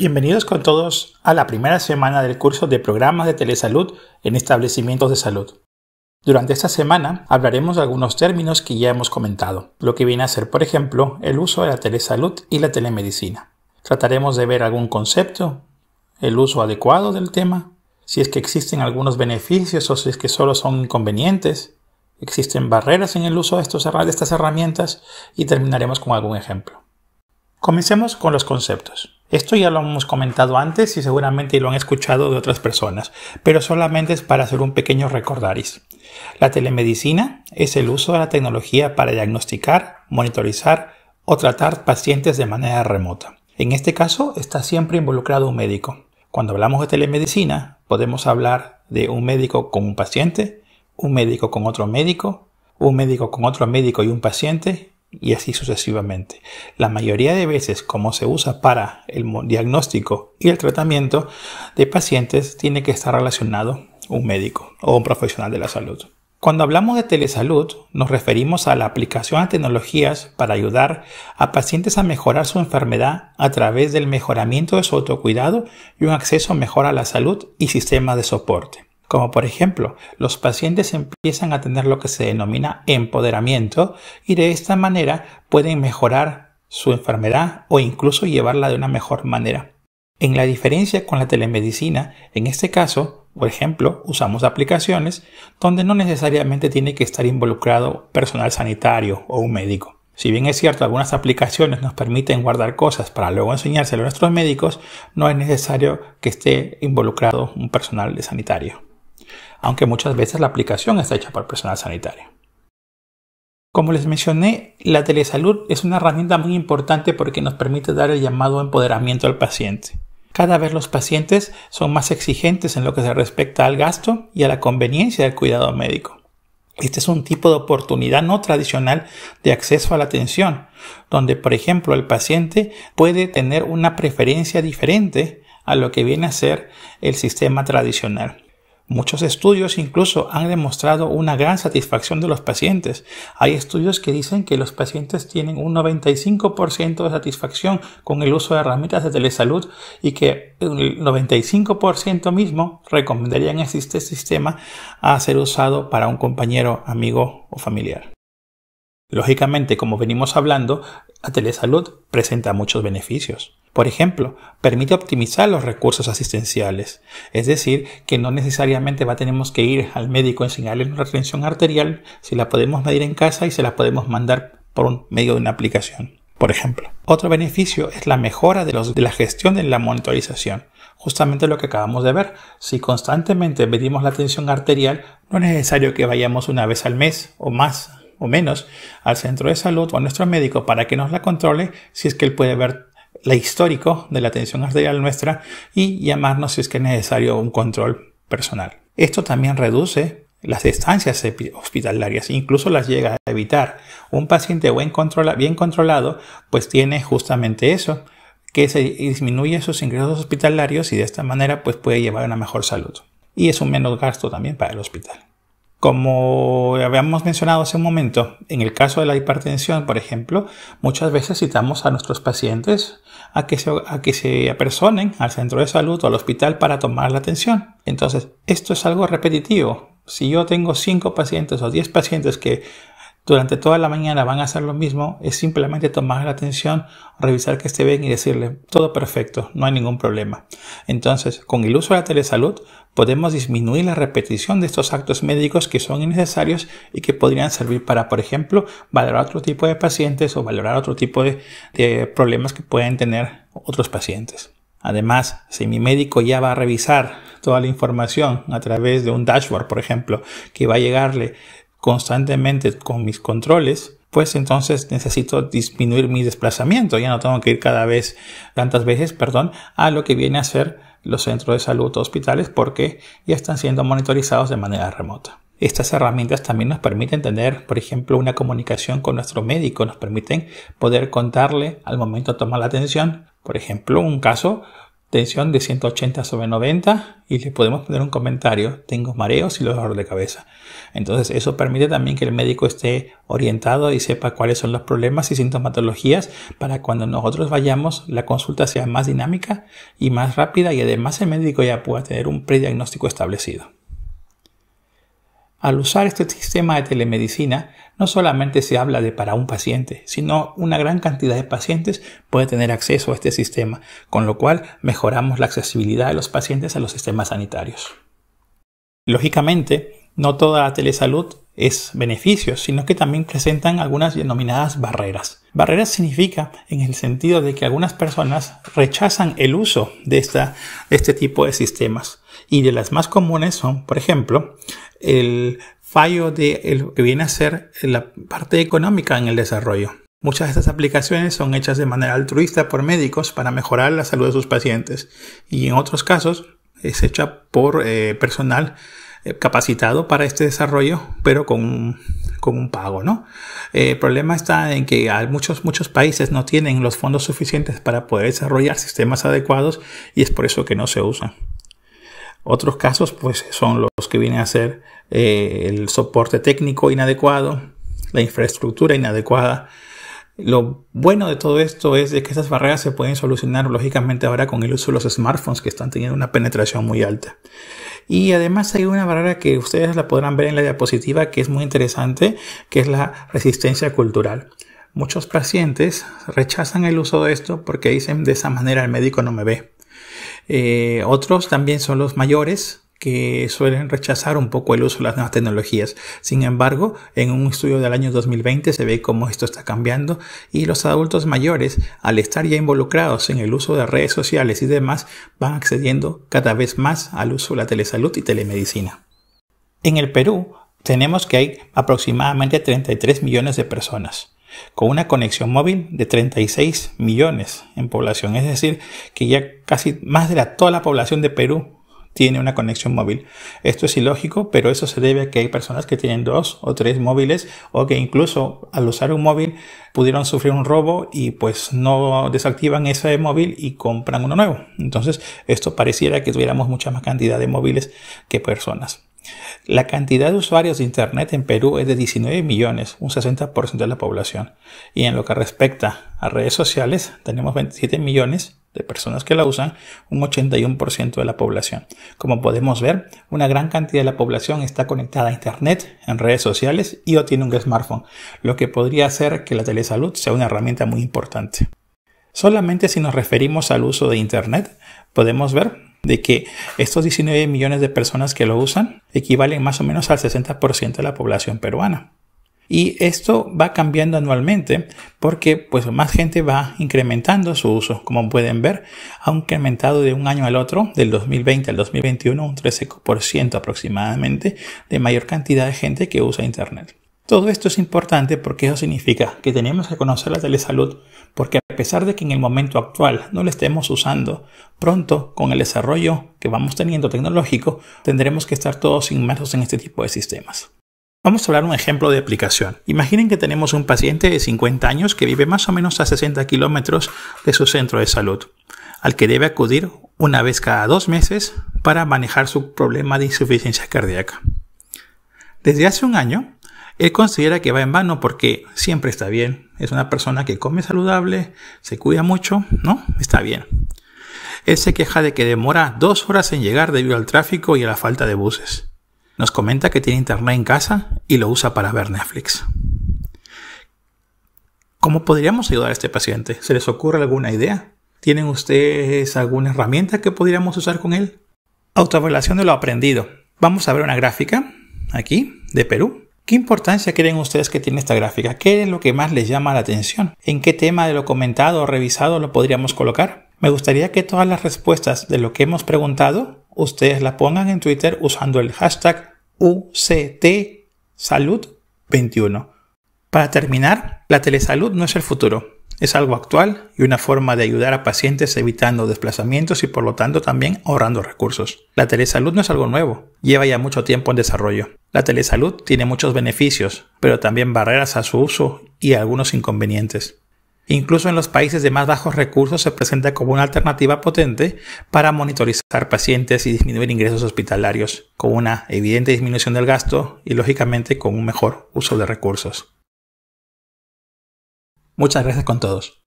Bienvenidos con todos a la primera semana del curso de programas de telesalud en establecimientos de salud. Durante esta semana hablaremos de algunos términos que ya hemos comentado, lo que viene a ser, por ejemplo, el uso de la telesalud y la telemedicina. Trataremos de ver algún concepto, el uso adecuado del tema, si es que existen algunos beneficios o si es que solo son inconvenientes, existen barreras en el uso de, de estas herramientas y terminaremos con algún ejemplo. Comencemos con los conceptos. Esto ya lo hemos comentado antes y seguramente lo han escuchado de otras personas, pero solamente es para hacer un pequeño recordaris. La telemedicina es el uso de la tecnología para diagnosticar, monitorizar o tratar pacientes de manera remota. En este caso está siempre involucrado un médico. Cuando hablamos de telemedicina, podemos hablar de un médico con un paciente, un médico con otro médico, un médico con otro médico y un paciente, y así sucesivamente. La mayoría de veces, como se usa para el diagnóstico y el tratamiento de pacientes, tiene que estar relacionado un médico o un profesional de la salud. Cuando hablamos de telesalud, nos referimos a la aplicación a tecnologías para ayudar a pacientes a mejorar su enfermedad a través del mejoramiento de su autocuidado y un acceso mejor a la salud y sistemas de soporte como por ejemplo los pacientes empiezan a tener lo que se denomina empoderamiento y de esta manera pueden mejorar su enfermedad o incluso llevarla de una mejor manera. En la diferencia con la telemedicina, en este caso, por ejemplo, usamos aplicaciones donde no necesariamente tiene que estar involucrado personal sanitario o un médico. Si bien es cierto, algunas aplicaciones nos permiten guardar cosas para luego enseñárselo a nuestros médicos, no es necesario que esté involucrado un personal sanitario aunque muchas veces la aplicación está hecha por personal sanitario. Como les mencioné, la telesalud es una herramienta muy importante porque nos permite dar el llamado empoderamiento al paciente. Cada vez los pacientes son más exigentes en lo que se respecta al gasto y a la conveniencia del cuidado médico. Este es un tipo de oportunidad no tradicional de acceso a la atención, donde por ejemplo el paciente puede tener una preferencia diferente a lo que viene a ser el sistema tradicional. Muchos estudios incluso han demostrado una gran satisfacción de los pacientes. Hay estudios que dicen que los pacientes tienen un 95% de satisfacción con el uso de herramientas de telesalud y que el 95% mismo recomendarían este sistema a ser usado para un compañero, amigo o familiar. Lógicamente, como venimos hablando, la telesalud presenta muchos beneficios. Por ejemplo, permite optimizar los recursos asistenciales, es decir, que no necesariamente va a tenemos que ir al médico a enseñarle una tensión arterial si la podemos medir en casa y se la podemos mandar por un medio de una aplicación, por ejemplo. Otro beneficio es la mejora de, de la gestión de la monitorización justamente lo que acabamos de ver. Si constantemente medimos la tensión arterial, no es necesario que vayamos una vez al mes o más o menos al centro de salud o a nuestro médico para que nos la controle si es que él puede ver la histórico de la tensión arterial nuestra y llamarnos si es que es necesario un control personal. Esto también reduce las estancias hospitalarias, incluso las llega a evitar. Un paciente bien, bien controlado pues tiene justamente eso, que se disminuye sus ingresos hospitalarios y de esta manera pues puede llevar a una mejor salud. Y es un menos gasto también para el hospital. Como habíamos mencionado hace un momento, en el caso de la hipertensión, por ejemplo, muchas veces citamos a nuestros pacientes a que se, a que se apersonen al centro de salud o al hospital para tomar la atención. Entonces, esto es algo repetitivo. Si yo tengo 5 pacientes o 10 pacientes que durante toda la mañana van a hacer lo mismo, es simplemente tomar la atención, revisar que esté bien y decirle todo perfecto, no hay ningún problema. Entonces, con el uso de la telesalud podemos disminuir la repetición de estos actos médicos que son innecesarios y que podrían servir para, por ejemplo, valorar otro tipo de pacientes o valorar otro tipo de, de problemas que pueden tener otros pacientes. Además, si mi médico ya va a revisar toda la información a través de un dashboard, por ejemplo, que va a llegarle constantemente con mis controles, pues entonces necesito disminuir mi desplazamiento. Ya no tengo que ir cada vez, tantas veces, perdón, a lo que viene a ser los centros de salud o hospitales porque ya están siendo monitorizados de manera remota. Estas herramientas también nos permiten tener, por ejemplo, una comunicación con nuestro médico, nos permiten poder contarle al momento de tomar la atención, por ejemplo, un caso tensión de 180 sobre 90 y le podemos poner un comentario, tengo mareos y los dolores de cabeza. Entonces eso permite también que el médico esté orientado y sepa cuáles son los problemas y sintomatologías para cuando nosotros vayamos la consulta sea más dinámica y más rápida y además el médico ya pueda tener un prediagnóstico establecido. Al usar este sistema de telemedicina, no solamente se habla de para un paciente, sino una gran cantidad de pacientes puede tener acceso a este sistema, con lo cual mejoramos la accesibilidad de los pacientes a los sistemas sanitarios. Lógicamente, no toda la telesalud es beneficio, sino que también presentan algunas denominadas barreras. Barreras significa en el sentido de que algunas personas rechazan el uso de este tipo de sistemas y de las más comunes son, por ejemplo, el fallo de lo que viene a ser la parte económica en el desarrollo. Muchas de estas aplicaciones son hechas de manera altruista por médicos para mejorar la salud de sus pacientes y en otros casos es hecha por eh, personal eh, capacitado para este desarrollo, pero con un, con un pago, ¿no? Eh, el problema está en que muchos, muchos países no tienen los fondos suficientes para poder desarrollar sistemas adecuados y es por eso que no se usan. Otros casos pues, son los que vienen a ser eh, el soporte técnico inadecuado, la infraestructura inadecuada. Lo bueno de todo esto es que estas barreras se pueden solucionar lógicamente ahora con el uso de los smartphones que están teniendo una penetración muy alta. Y además hay una barrera que ustedes la podrán ver en la diapositiva que es muy interesante, que es la resistencia cultural. Muchos pacientes rechazan el uso de esto porque dicen de esa manera el médico no me ve. Eh, otros también son los mayores que suelen rechazar un poco el uso de las nuevas tecnologías. Sin embargo, en un estudio del año 2020 se ve cómo esto está cambiando y los adultos mayores, al estar ya involucrados en el uso de redes sociales y demás, van accediendo cada vez más al uso de la telesalud y telemedicina. En el Perú tenemos que hay aproximadamente 33 millones de personas con una conexión móvil de 36 millones en población. Es decir, que ya casi más de la, toda la población de Perú tiene una conexión móvil. Esto es ilógico, pero eso se debe a que hay personas que tienen dos o tres móviles o que incluso al usar un móvil pudieron sufrir un robo y pues no desactivan ese móvil y compran uno nuevo. Entonces, esto pareciera que tuviéramos mucha más cantidad de móviles que personas. La cantidad de usuarios de Internet en Perú es de 19 millones, un 60% de la población. Y en lo que respecta a redes sociales, tenemos 27 millones de personas que la usan, un 81% de la población. Como podemos ver, una gran cantidad de la población está conectada a Internet, en redes sociales y o tiene un smartphone, lo que podría hacer que la telesalud sea una herramienta muy importante. Solamente si nos referimos al uso de Internet, podemos ver de que estos 19 millones de personas que lo usan equivalen más o menos al 60% de la población peruana. Y esto va cambiando anualmente porque pues más gente va incrementando su uso. Como pueden ver, ha incrementado de un año al otro, del 2020 al 2021, un 13% aproximadamente de mayor cantidad de gente que usa Internet. Todo esto es importante porque eso significa que tenemos que conocer la telesalud porque a pesar de que en el momento actual no la estemos usando, pronto con el desarrollo que vamos teniendo tecnológico tendremos que estar todos inmersos en este tipo de sistemas. Vamos a hablar un ejemplo de aplicación. Imaginen que tenemos un paciente de 50 años que vive más o menos a 60 kilómetros de su centro de salud, al que debe acudir una vez cada dos meses para manejar su problema de insuficiencia cardíaca. Desde hace un año, él considera que va en vano porque siempre está bien. Es una persona que come saludable, se cuida mucho, ¿no? Está bien. Él se queja de que demora dos horas en llegar debido al tráfico y a la falta de buses. Nos comenta que tiene internet en casa y lo usa para ver Netflix. ¿Cómo podríamos ayudar a este paciente? ¿Se les ocurre alguna idea? ¿Tienen ustedes alguna herramienta que podríamos usar con él? Autorelación de lo aprendido. Vamos a ver una gráfica aquí de Perú ¿Qué importancia creen ustedes que tiene esta gráfica? ¿Qué es lo que más les llama la atención? ¿En qué tema de lo comentado o revisado lo podríamos colocar? Me gustaría que todas las respuestas de lo que hemos preguntado, ustedes las pongan en Twitter usando el hashtag UCTSalud21. Para terminar, la telesalud no es el futuro, es algo actual y una forma de ayudar a pacientes evitando desplazamientos y por lo tanto también ahorrando recursos. La telesalud no es algo nuevo, lleva ya mucho tiempo en desarrollo. La telesalud tiene muchos beneficios, pero también barreras a su uso y algunos inconvenientes. Incluso en los países de más bajos recursos se presenta como una alternativa potente para monitorizar pacientes y disminuir ingresos hospitalarios, con una evidente disminución del gasto y lógicamente con un mejor uso de recursos. Muchas gracias con todos.